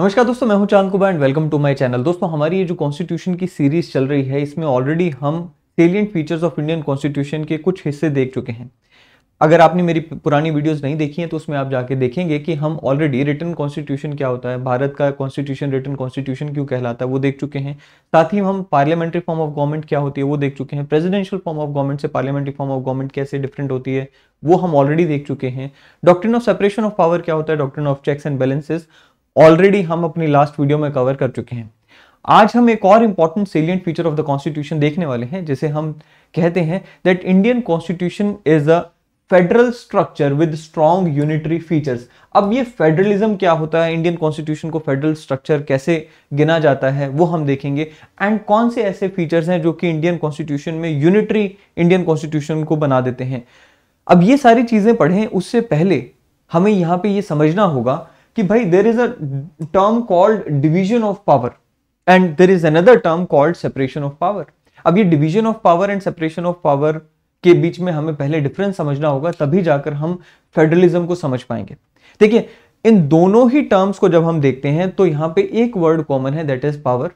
नमस्कार दोस्तों मैं हूं Chand Kumar and welcome to my channel दोस्तों हमारी ये जो कॉन्स्टिट्यूशन की सीरीज चल रही है इसमें ऑलरेडी हम salient features of Indian constitution के कुछ हिस्से देख चुके हैं अगर आपने मेरी पुरानी वीडियोस नहीं देखी हैं तो उसमें आप जाके देखेंगे कि हम ऑलरेडी रिटर्न कॉन्स्टिट्यूशन क्या होता है भारत का कॉन्स्टिट्यूशन रिटर्न कॉन्स्टिट्यूशन क्यों कहलाता है वो देख चुके हैं साथ ही हम पार्लियामेंट्री फॉर्म ऑफ गवर्नमेंट क्या होती है वो देख चुके हैं प्रेजिडेंशियल फॉर्म ऑफ गवर्नमेंट से पार्लियामेंट्री फॉर्म ऑफ गवर्नमेंट कैसे डिफरेंट होती है वो हम ऑलरेडी देख चुके हैं doctrine of separation of power क्या होता है doctrine of checks and balances already हम अपनी लास्ट वीडियो में कवर कर चुके हैं आज हम एक और important salient feature of the constitution देखने वाले हैं जिसे हम कहते हैं that Indian constitution is a federal structure with strong unitary features अब ये फेडरलिज्म क्या होता है इंडियन कॉन्स्टिट्यूशन को फेडरल स्ट्रक्चर कैसे गिना जाता है वो हम देखेंगे एंड कौन से ऐसे फीचर्स हैं जो कि इंडियन कॉन्स्टिट्यूशन में यूनिटरी इंडियन कॉन्स्टिट्यूशन को बना देते हैं अब ये सारी चीज़ें पढ़ें उससे पहले हमें यहाँ पे ये समझना होगा कि भाई there is a term called division of power and there is another term called separation of power अब ये division of power and separation of power के बीच में हमें पहले डिफरेंस समझना होगा तभी जाकर हम फेडरलिज्म को समझ पाएंगे देखिए इन दोनों ही टर्म्स को जब हम देखते हैं तो यहां पे एक वर्ड कॉमन है दैट इज पावर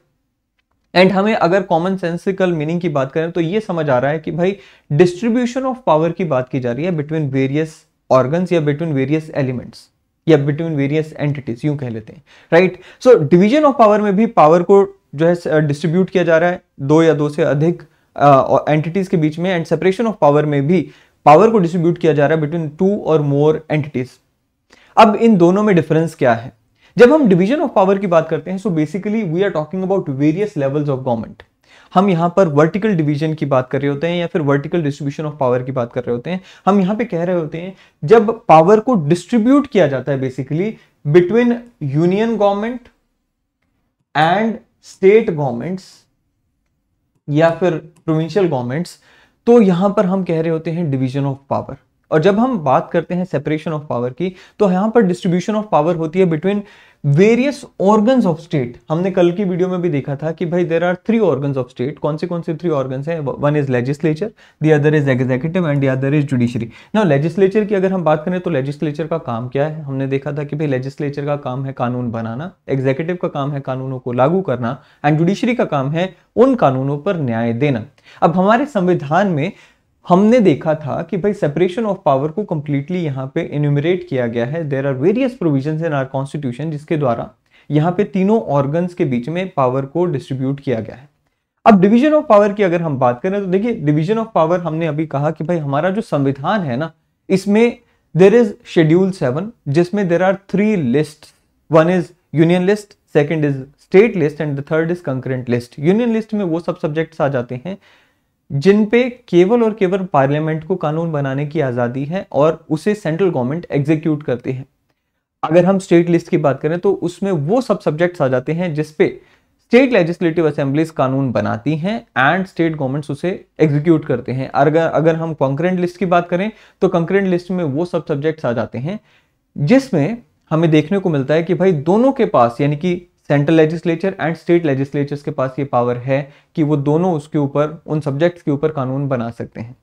एंड हमें अगर कॉमन सेंसिकल मीनिंग की बात करें तो ये समझ आ रहा है कि भाई डिस्ट्रीब्यूशन ऑफ पावर की बात की जा रही है बिटवीन वेरियस ऑर्गन्स या बिटवीन वेरियस एलिमेंट्स या बिटवीन वेरियस एंटिटीज यूं कह लेते हैं right so division of power में भी पावर को जो है डिस्ट्रीब्यूट uh, किया जा रहा है दो या दो से अधिक एंटिटीज uh, के बीच में एंड सेपरेशन ऑफ पावर में भी पावर को डिस्ट्रीब्यूट किया जा रहा है बिटवीन टू और मोर एंटिटीज अब इन दोनों में डिफरेंस क्या है जब हम डिवीजन ऑफ पावर की बात करते हैं so basically we are talking about various levels of government हम यहाँ पर वर्टिकल डिवीजन की बात कर रहे होते हैं या फिर वर्टिकल डिस्ट्रीब्यूशन ऑफ पावर की बात कर रहे होते हैं हम यहाँ पे कह रहे होते हैं जब पावर को डिस्ट्रीब्यूट किया जाता है basically between union government and state governments या फिर प्रोविंशियल गवर्नमेंट्स तो यहां पर हम कह रहे होते हैं डिवीजन ऑफ पावर और जब हम बात करते हैं सेपरेशन ऑफ पावर की तो यहां पर डिस्ट्रीब्यूशन ऑफ पावर होती है between various organ of state हमने कल की वीडियो में भी देखा था कि भाई there are three organ of state कौन से कौन से थ्री ऑर्गन हैं one is legislature the other is executive and the other is judiciary ना लेजिस्लेचर की अगर हम बात करें तो लेजिस्लेचर का काम क्या है हमने देखा था कि भाई लेजिस्लेचर का काम है कानून बनाना एग्जीक्यूटिव का काम है कानूनों को लागू करना एंड जुडिशरी का काम है उन कानूनों पर न्याय देना अब हमारे संविधान में हमने देखा था कि भाई सेपरेशन ऑफ पावर को कम्प्लीटली यहाँ पे इन्यूमरेट किया गया है there are various provision in our constitution जिसके द्वारा यहाँ पे तीनों ऑर्गन के बीच में पावर को डिस्ट्रीब्यूट किया गया है अब डिवीजन ऑफ पावर की अगर हम बात करें तो देखिए डिवीजन ऑफ पावर हमने अभी कहा कि भाई हमारा जो संविधान है ना इसमें देर इज शेड्यूल सेवन जिसमें there are three list one is union list second is state list and third is concurrent list union list में वो सब सब्जेक्ट्स आ जाते हैं जिन पे केवल और केवल पार्लियामेंट को कानून बनाने की आज़ादी है और उसे सेंट्रल गवर्नमेंट एग्जीक्यूट करती है अगर हम स्टेट लिस्ट की बात करें तो उसमें वो सब सब्जेक्ट्स आ जाते हैं जिसपे स्टेट लेजिस्लेटिव असेंबलीज कानून बनाती हैं एंड स्टेट गवर्नमेंट्स उसे एग्जीक्यूट करते हैं अगर अगर हम कॉन्करेंट लिस्ट की बात करें तो कॉन्करेंट लिस्ट में वो सब सब्जेक्ट्स आ जाते हैं जिसमें हमें देखने को मिलता है कि भाई दोनों के पास यानी कि central legislature and state legislatures के पास ये पावर है कि वो दोनों उसके ऊपर उन सब्जेक्ट्स के ऊपर कानून बना सकते हैं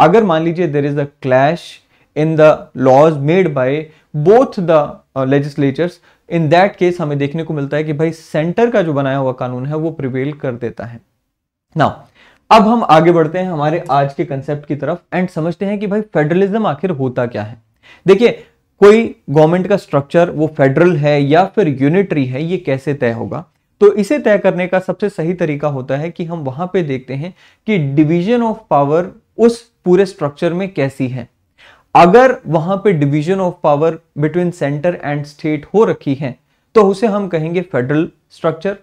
अगर मान लीजिए there is a clash in the laws made by both the legislatures in that case हमें देखने को मिलता है कि भाई सेंटर का जो बनाया हुआ कानून है वो प्रिवेल कर देता है नाउ अब हम आगे बढ़ते हैं हमारे आज के कंसेप्ट की तरफ एंड समझते हैं कि भाई फेडरलिज्म आखिर होता क्या है देखिए कोई गवर्नमेंट का स्ट्रक्चर वो फेडरल है या फिर यूनिटरी है ये कैसे तय होगा तो इसे तय करने का सबसे सही तरीका होता है कि हम वहां पे देखते हैं कि डिवीजन ऑफ पावर उस पूरे स्ट्रक्चर में कैसी है अगर वहां पे division of power between centre and state हो रखी है तो उसे हम कहेंगे फेडरल स्ट्रक्चर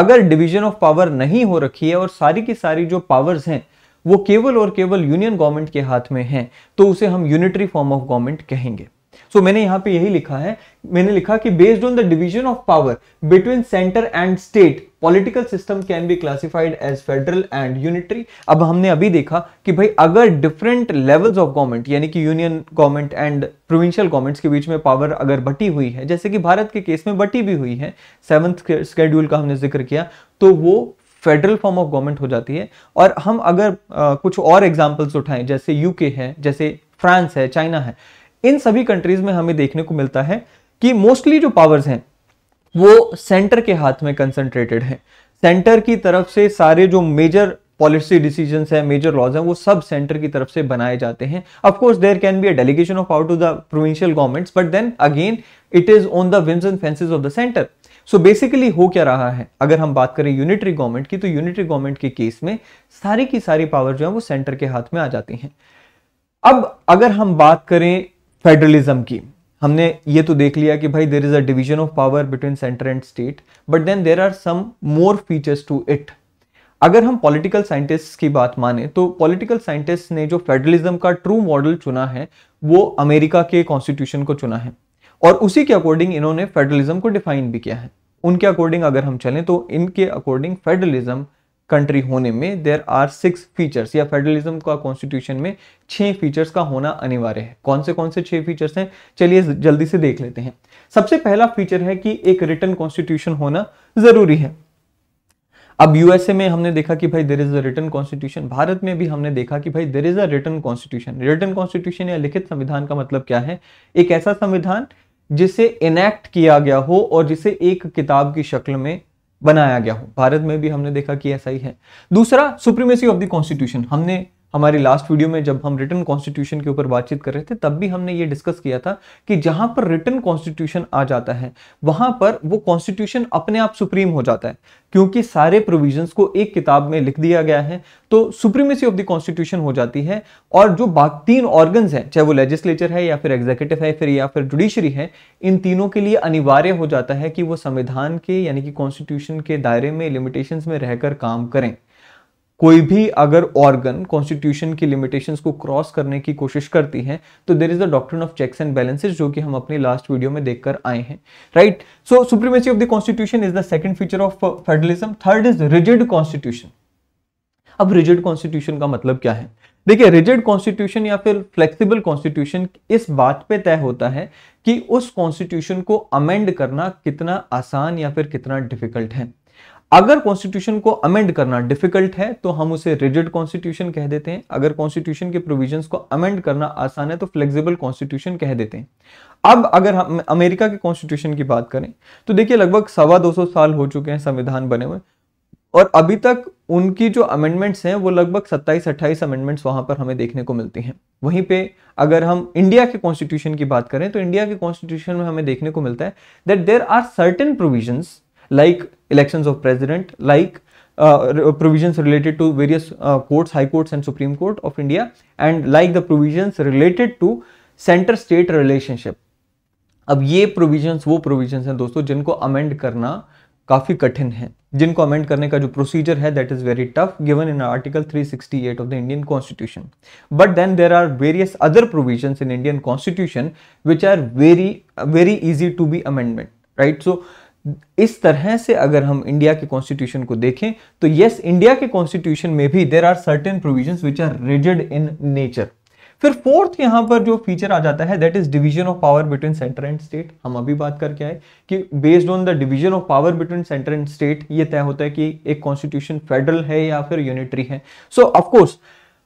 अगर डिवीजन ऑफ पावर नहीं हो रखी है और सारी की सारी जो पावर्स हैं वो केवल और केवल यूनियन गवर्नमेंट के हाथ में है तो उसे हम यूनिटरी फॉर्म ऑफ गवर्नमेंट कहेंगे सो मैंने यहां पे यही लिखा है मैंने लिखा कि based on the division of power between centre and state political system can be classified as federal and unitary अब हमने अभी देखा कि भाई अगर डिफरेंट लेवल्स ऑफ गवर्नमेंट यानी कि union government and provincial governments के बीच में पावर अगर बटी हुई है जैसे कि भारत के केस में बटी भी हुई है सेवंथ स्केड्यूल का हमने जिक्र किया तो वो फेडरल फॉर्म ऑफ गवर्नमेंट हो जाती है और हम अगर आ, कुछ और एग्जाम्पल्स उठाएं जैसे यूके है जैसे फ्रांस है चाइना है इन सभी कंट्रीज में हमें देखने को मिलता है कि मोस्टली जो पावर्स हैं वो सेंटर के हाथ में कंसंट्रेटेड है सेंटर की तरफ से सारे जो मेजर पॉलिसी डिसीजंस हैं मेजर लॉज हैं वो सब सेंटर की तरफ से बनाए जाते हैं of course there can be a delegation of power to the provincial governments but then again it is on the whims and fancies of the centre so basically हो क्या रहा है अगर हम बात करें यूनिटरी गवर्नमेंट की तो यूनिटरी गवर्नमेंट के केस में सारी की सारी पावर जो है वो सेंटर के हाथ में आ जाती हैं अब अगर हम बात करें फेडरलिज्म की हमने ये तो देख लिया कि भाई there is a division of power between centre and state but then there are some more features to it अगर हम पॉलिटिकल साइंटिस्ट की बात माने तो पॉलिटिकल साइंटिस्ट ने जो फेडरलिज्म का ट्रू मॉडल चुना है वो अमेरिका के कॉन्स्टिट्यूशन को चुना है और उसी के अकॉर्डिंग इन्होंने फेडरलिज्म को डिफाइन भी किया है उनके अकॉर्डिंग अगर हम चलें तो इनके अकॉर्डिंग फेडरलिज्म कंट्री होने में देर आर सिक्स फीचर्स या फेडरलिज्म का कॉन्स्टिट्यूशन में छह फीचर्स का होना अनिवार्य है कौन से कौन से छह फीचर्स हैं चलिए जल्दी से देख लेते हैं सबसे पहला फीचर है कि एक रिटर्न कॉन्स्टिट्यूशन होना जरूरी है अब यूएसए में हमने देखा कि भाई there is a written constitution Bharat में भी हमने देखा कि भाई there is a written constitution written constitution या लिखित संविधान का मतलब क्या है एक ऐसा संविधान जिसे इनैक्ट किया गया हो और जिसे एक किताब की शक्ल में बनाया गया हो भारत में भी हमने देखा कि ऐसा ही है दूसरा सुप्रीमेसी ऑफ द कॉन्स्टिट्यूशन हमने हमारी लास्ट वीडियो में जब हम रिटर्न कॉन्स्टिट्यूशन के ऊपर बातचीत कर रहे थे तब भी हमने ये डिस्कस किया था कि जहां पर रिटर्न कॉन्स्टिट्यूशन आ जाता है वहां पर वो कॉन्स्टिट्यूशन अपने आप सुप्रीम हो जाता है क्योंकि सारे प्रोविजंस को एक किताब में लिख दिया गया है तो सुप्रीमेसी ऑफ द कॉन्स्टिट्यूशन हो जाती है और जो बाकी तीन ऑर्गन्स हैं चाहे वो लेजिस्लेचर है या फिर एग्जीक्यूटिव है फिर या फिर जुडिशरी है इन तीनों के लिए अनिवार्य हो जाता है कि वो संविधान के यानी कि कॉन्स्टिट्यूशन के दायरे में लिमिटेशन में रहकर काम करें कोई भी अगर ऑर्गन कॉन्स्टिट्यूशन की लिमिटेशंस को क्रॉस करने की कोशिश करती है तो there is the doctrine of checks and balances जो कि हम अपने लास्ट वीडियो में देखकर आए हैं right so supremacy of the constitution is the second feature of federalism third is rigid constitution अब रिजिड कॉन्स्टिट्यूशन का मतलब क्या है देखिए रिजिड कॉन्स्टिट्यूशन या फिर फ्लेक्सिबल कॉन्स्टिट्यूशन इस बात पे तय होता है कि उस कॉन्स्टिट्यूशन को अमेंड करना कितना आसान या फिर कितना डिफिकल्ट है अगर कॉन्स्टिट्यूशन को अमेंड करना डिफिकल्ट है तो हम उसे रिजिड कॉन्स्टिट्यूशन कह देते हैं अगर कॉन्स्टिट्यूशन के प्रोविजंस को अमेंड करना आसान है तो फ्लेक्सिबल कॉन्स्टिट्यूशन कह देते हैं अब अगर हम अमेरिका के कॉन्स्टिट्यूशन की बात करें तो देखिए लगभग सवा दो सौ साल हो चुके हैं संविधान बने हुए और अभी तक उनकी जो अमेंडमेंट्स हैं वो लगभग 27 अट्ठाईस अमेंडमेंट्स वहां पर हमें देखने को मिलती हैं वहीं पे अगर हम इंडिया के कॉन्स्टिट्यूशन की बात करें तो इंडिया के कॉन्स्टिट्यूशन में हमें देखने को मिलता है that there are certain provisions like election of president like provision related to various courts high courts and supreme court of India and like the provision related to centre state relationship अब ये provision वो provision हैं दोस्तों जिनको amend करना काफी कठिन है जिनको अमेंड करने का जो प्रोसीजर है that is very tough given in article three sixty eight of the Indian constitution but then there are various other provision in Indian constitution which are very very easy to be amendment right so इस तरह से अगर हम India के constitution को देखें तो yes India के कॉन्स्टिट्यूशन में भी there are certain provision which are rigid in nature फिर फोर्थ यहां पर जो फीचर आ जाता है that is division of power between centre and state हम अभी बात करके आए कि based on the division of power between centre and state ये तय होता है कि एक कॉन्स्टिट्यूशन फेडरल है या फिर यूनिटरी है सो so, ऑफकोर्स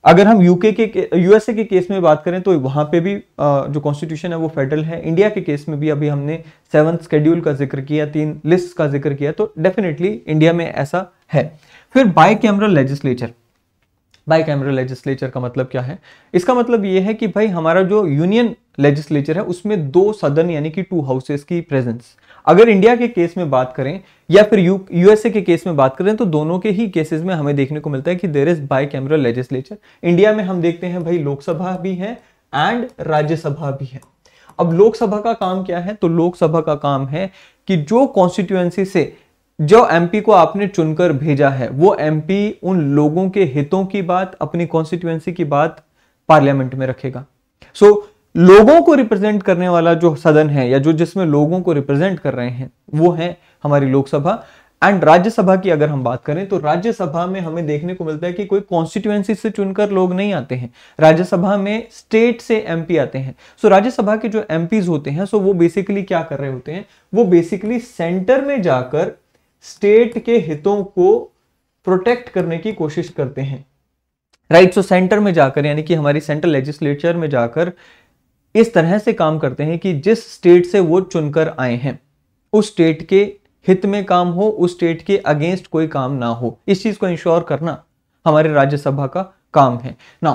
अगर हम यूके के यूएसए के केस में बात करें तो वहां पे भी जो कॉन्स्टिट्यूशन है वो फेडरल है इंडिया के केस में भी अभी हमने सेवन स्केड्यूल का जिक्र किया तीन लिस्ट का जिक्र किया तो डेफिनेटली इंडिया में ऐसा है फिर bicameral legislature bicameral legislature का मतलब क्या है इसका मतलब ये है कि भाई हमारा जो यूनियन लेजिस्लेचर है उसमें दो सदन यानी कि टू हाउसेस की प्रेजेंस अगर इंडिया के केस में बात करें या फिर यू यूएसए के केस में बात करें तो दोनों के ही केसेस में हमें देखने को मिलता है कि there is bicameral legislature India में हम देखते हैं भाई लोकसभा भी है एंड राज्यसभा भी है अब लोकसभा का काम क्या है तो लोकसभा का काम है कि जो कॉन्स्टिट्युएंसी से जो एमपी को आपने चुनकर भेजा है वो एमपी उन लोगों के हितों की बात अपनी कॉन्स्टिट्युएंसी की बात पार्लियामेंट में रखेगा सो so, लोगों को रिप्रेजेंट करने वाला जो सदन है या जो जिसमें लोगों को रिप्रेजेंट कर रहे हैं वो है हमारी लोकसभा एंड राज्यसभा की अगर हम बात करें तो राज्यसभा में हमें देखने को मिलता है कि कोई कॉन्स्टिट्यूएंसी से चुनकर लोग नहीं आते हैं राज्यसभा में स्टेट से एमपी आते हैं सो so, राज्यसभा के जो एम होते हैं सो so वो बेसिकली क्या कर रहे होते हैं वो बेसिकली सेंटर में जाकर स्टेट के हितों को प्रोटेक्ट करने की कोशिश करते हैं राइट सो सेंटर में जाकर यानी कि हमारी सेंट्रल लेजिस्लेचर में जाकर इस तरह से काम करते हैं कि जिस स्टेट से वो चुनकर आए हैं उस स्टेट के हित में काम हो उस स्टेट के अगेंस्ट कोई काम ना हो इस चीज को इंश्योर करना हमारे राज्यसभा का काम है ना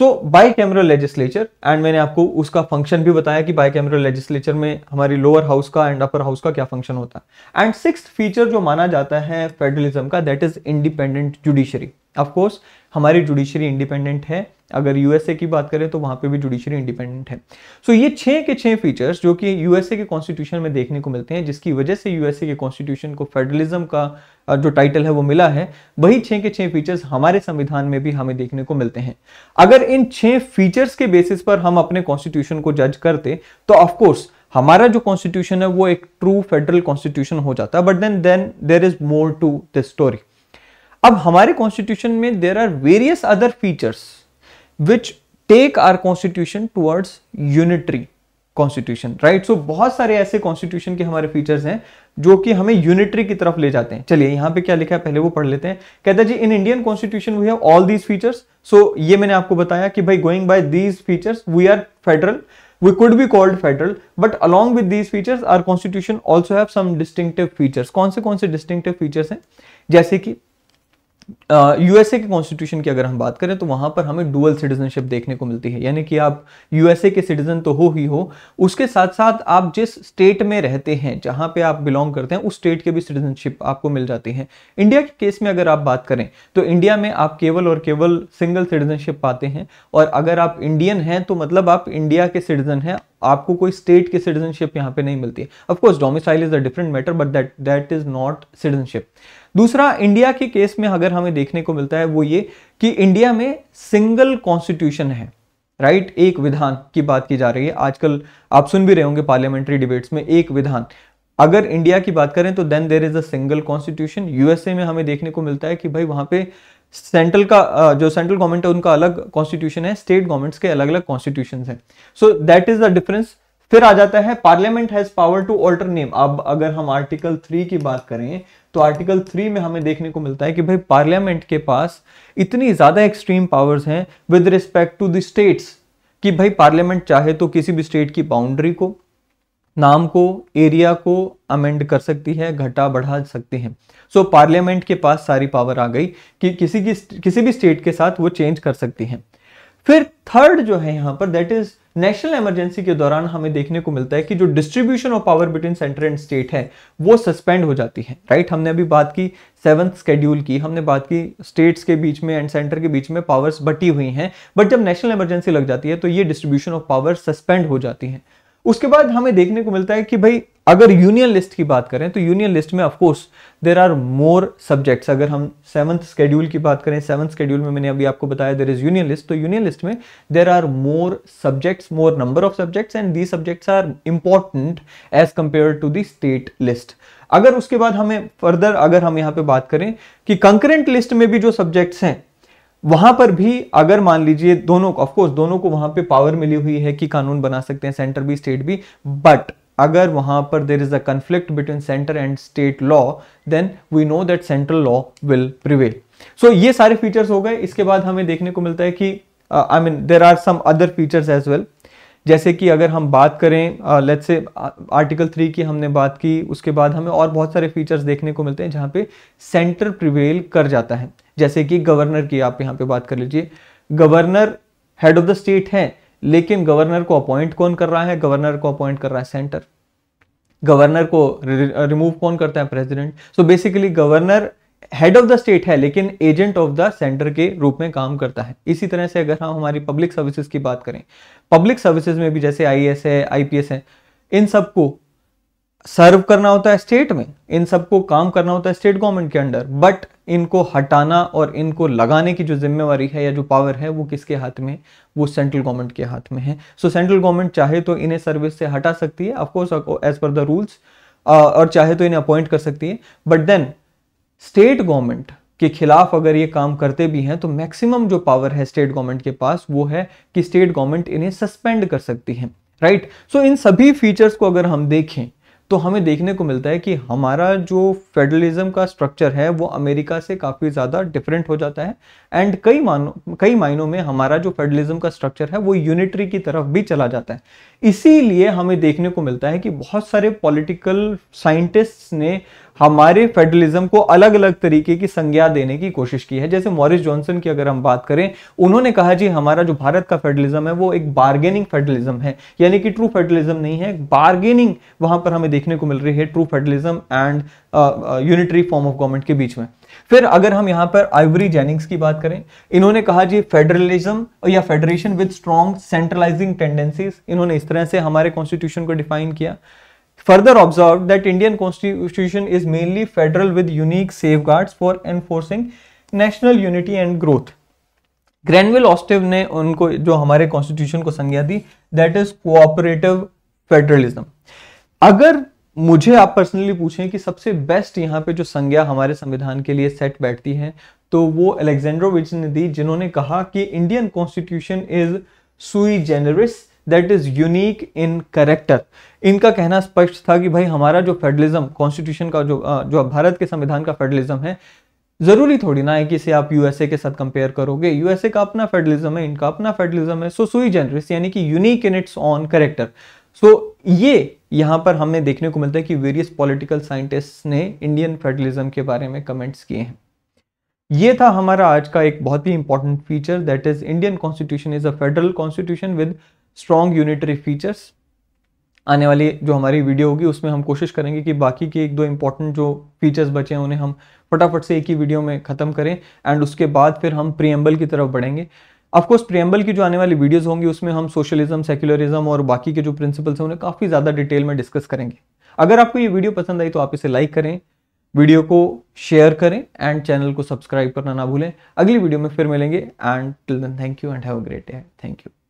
तो बाई कैमरल लेजिस्लेचर एंड मैंने आपको उसका फंक्शन भी बताया कि बाई कैमरल लेजिस्लेचर में हमारी लोअर हाउस का एंड अपर हाउस का क्या फंक्शन होता है एंड सिक्स फीचर जो माना जाता है फेडरलिज्म का that is independent judiciary of course हमारी जुडिशरी इंडिपेंडेंट है अगर यूएसए की बात करें तो वहां पे भी जुडिशरी इंडिपेंडेंट है सो so, ये छह के छह फीचर्स जो कि यूएसए के कॉन्स्टिट्यूशन में देखने को मिलते हैं जिसकी वजह से यूएसए के कॉन्स्टिट्यूशन को फेडरलिज्म का जो टाइटल है वो मिला है वही छह के छह फीचर्स हमारे संविधान में भी हमें देखने को मिलते हैं अगर इन छह फीचर्स के बेसिस पर हम अपने कॉन्स्टिट्यूशन को जज करते तो ऑफकोर्स हमारा जो कॉन्स्टिट्यूशन है वो एक ट्रू फेडरल कॉन्स्टिट्यूशन हो जाता है but then then there is more to this story अब हमारे कॉन्स्टिट्यूशन में there are various other features which take our constitution towards unitary constitution right so बहुत सारे ऐसे कॉन्स्टिट्यूशन के हमारे फीचर्स हैं जो कि हमें यूनिटरी की तरफ ले जाते हैं चलिए यहां पे क्या लिखा है पहले वो पढ़ लेते हैं कहता है जी in Indian constitution we have all these features so ये मैंने आपको बताया कि भाई going by these features we are federal we could be called federal but along with these features our constitution also have some distinctive features कौन से कौन से डिस्टिंगटिव फीचर्स हैं जैसे कि यूएसए के कॉन्स्टिट्यूशन की अगर हम बात करें तो वहां पर हमें डुअल सिटीजनशिप देखने को मिलती है यानी कि आप यूएसए के सिटीजन तो हो ही हो उसके साथ साथ आप जिस स्टेट में रहते हैं जहां पे आप बिलोंग करते हैं उस स्टेट के भी सिटीजनशिप आपको मिल जाती है इंडिया के केस में अगर आप बात करें तो इंडिया में आप केवल और केवल सिंगल सिटीजनशिप पाते हैं और अगर आप इंडियन हैं तो मतलब आप इंडिया के सिटीजन हैं आपको कोई स्टेट के सिटीजनशिप यहाँ पे नहीं मिलती है of course domicile is a different matter but that that is not citizenship दूसरा इंडिया के केस में अगर हमें देखने को मिलता है वो ये कि इंडिया में सिंगल कॉन्स्टिट्यूशन है राइट right? एक विधान की बात की जा रही है आजकल आप सुन भी रहे होंगे पार्लियामेंट्री डिबेट्स में एक विधान अगर इंडिया की बात करें तो then there is a single constitution USA में हमें देखने को मिलता है कि भाई वहां पे सेंट्रल का जो सेंट्रल गवर्नमेंट है उनका अलग कॉन्स्टिट्यूशन है स्टेट गवर्नमेंट्स के अलग अलग कॉन्स्टिट्यूशन है so that is the difference फिर आ जाता है parliament has power to alter name अब अगर हम आर्टिकल थ्री की बात करें तो आर्टिकल थ्री में हमें देखने को मिलता है कि भाई पार्लियामेंट के पास इतनी ज़्यादा एक्सट्रीम पावर्स हैं with respect to the states कि भाई पार्लियामेंट चाहे तो किसी भी स्टेट की बाउंड्री को नाम को एरिया को अमेंड कर सकती है घटा बढ़ा सकते हैं सो so, पार्लियामेंट के पास सारी पावर आ गई कि किसी की किसी भी स्टेट के साथ वो चेंज कर सकती है फिर थर्ड जो है यहां पर दैट इज नेशनल इमरजेंसी के दौरान हमें देखने को मिलता है कि जो distribution of power between centre and state है वो सस्पेंड हो जाती है राइट हमने अभी बात की सेवंथ स्केड्यूल की हमने बात की स्टेट्स के बीच में एंड सेंटर के बीच में पावर्स बटी हुई हैं बट जब नेशनल इमरजेंसी लग जाती है तो ये डिस्ट्रीब्यूशन ऑफ पावर सस्पेंड हो जाती है उसके बाद हमें देखने को मिलता है कि भाई अगर यूनियन लिस्ट की बात करें तो यूनियन लिस्ट में of course there are more subjects अगर हम सेवंथ स्केड्यूल की बात करें सेवंथ स्केड्यूल में मैंने अभी आपको बताया देर इज यूनियन लिस्ट तो यूनियन लिस्ट में there are more subjects more number of subjects and the subjects are important as compare to the state list अगर उसके बाद हमें फर्दर अगर हम यहां पर बात करें कि कंकरेंट लिस्ट में भी जो सब्जेक्ट्स हैं वहां पर भी अगर मान लीजिए दोनों ऑफकोर्स दोनों को वहां पे पावर मिली हुई है कि कानून बना सकते हैं सेंटर भी स्टेट भी बट अगर वहां पर there is a conflict between centre and state law then we know that central law will prevail so ये सारे फीचर्स हो गए इसके बाद हमें देखने को मिलता है कि I mean there are some other features as well जैसे कि अगर हम बात करें लेट्स से आर्टिकल थ्री की हमने बात की उसके बाद हमें और बहुत सारे फीचर्स देखने को मिलते हैं जहां पे सेंटर प्रिवेल कर जाता है जैसे कि गवर्नर की आप यहाँ पे बात कर लीजिए governor head of the state हैं लेकिन गवर्नर को अपॉइंट कौन कर रहा है गवर्नर को अपॉइंट कर रहा है सेंटर गवर्नर को रिमूव कौन करता है president so basically governor head of the state है लेकिन एजेंट ऑफ द सेंटर के रूप में काम करता है इसी तरह से अगर हम हमारी पब्लिक सर्विसेज की बात करें पब्लिक सर्विसेज में भी जैसे आई है आईपीएस है इन सबको सर्व करना होता है स्टेट में इन सबको काम करना होता है स्टेट गवर्नमेंट के अंडर बट इनको हटाना और इनको लगाने की जो जिम्मेवारी है या जो पावर है वो किसके हाथ में वो सेंट्रल गवर्नमेंट के हाथ में है सो सेंट्रल गवर्नमेंट चाहे तो इन्हें सर्विस से हटा सकती है of course as per the rules और चाहे तो इन्हें अपॉइंट कर सकती है बट देन स्टेट गवर्नमेंट के खिलाफ अगर ये काम करते भी हैं तो मैक्सिमम जो पावर है स्टेट गवर्नमेंट के पास वो है कि स्टेट गवर्नमेंट इन्हें सस्पेंड कर सकती है राइट right? सो so, इन सभी फीचर्स को अगर हम देखें तो हमें देखने को मिलता है कि हमारा जो फेडरलिज्म का स्ट्रक्चर है वो अमेरिका से काफ़ी ज़्यादा डिफरेंट हो जाता है एंड कई मानो कई मायनों में हमारा जो फेडरलिज्म का स्ट्रक्चर है वो यूनिटरी की तरफ भी चला जाता है इसीलिए हमें देखने को मिलता है कि बहुत सारे पॉलिटिकल साइंटिस्ट्स ने हमारे फेडरलिज्म को अलग अलग तरीके की संज्ञा देने की कोशिश की है जैसे मॉरिस जॉनसन की अगर हम बात करें उन्होंने कहा जी हमारा जो भारत का फेडरलिज्म है वो एक बार्गेनिंग फेडरलिज्म है यानी कि ट्रू फेडरलिज्म नहीं है बार्गेनिंग वहां पर हमें देखने को मिल रही है true federalism and unitary form of government के बीच में फिर अगर हम यहां पर आइवरी जेनिंग्स की बात करें इन्होंने कहा जी फेडरलिज्म या federation with strong centralising tendencies इन्होंने इस तरह से हमारे कॉन्स्टिट्यूशन को डिफाइन किया Further observed that Indian constitution is mainly federal with unique safeguards for enforcing national unity and growth. Granville Austin ने उनको जो हमारे कॉन्स्टिट्यूशन को संज्ञा दी दैट इज कोऑपरेटिव फेडरलिज्म अगर मुझे आप पर्सनली पूछें कि सबसे बेस्ट यहाँ पे जो संज्ञा हमारे संविधान के लिए सेट बैठती है तो वो अलेक्जेंड्रोविच ने दी जिन्होंने कहा कि Indian constitution is sui generis that is unique in character इनका कहना स्पष्ट था कि भाई हमारा जो फेडरलिज्म कॉन्स्टिट्यूशन का जो जो भारत के संविधान का फेडरलिज्म है जरूरी थोड़ी ना है कि इसे आप यूएसए के साथ कंपेयर करोगे यूएसए का अपना फेडरलिज्म है इनका अपना फेडरलिज्म है सो सुई जनरिस यानी कि unique in its own character so ये यहां पर हमें देखने को मिलता है कि वेरियस पॉलिटिकल साइंटिस्ट ने इंडियन फेडरलिज्म के बारे में कमेंट्स किए हैं ये था हमारा आज का एक बहुत ही important feature that is Indian constitution is a federal constitution with strong unitary features आने वाली जो हमारी वीडियो होगी उसमें हम कोशिश करेंगे कि बाकी के एक दो इंपॉर्टेंट जो फीचर्स बचे हैं उन्हें हम फटाफट से एक ही वीडियो में ख़त्म करें एंड उसके बाद फिर हम प्रियम्बल की तरफ बढ़ेंगे ऑफकोर्स प्रियम्बल की जो आने वाली वीडियोज़ होंगी उसमें हम सोशलिज्म सेक्युलरिज्म और बाकी के जो प्रिंसिपल्स हैं उन्हें काफ़ी ज़्यादा डिटेल में डिस्कस करेंगे अगर आपको ये वीडियो पसंद आई तो आप इसे लाइक करें वीडियो को शेयर करें एंड चैनल को सब्सक्राइब करना ना भूलें अगली वीडियो में फिर मिलेंगे and till then thank you and have a great day thank you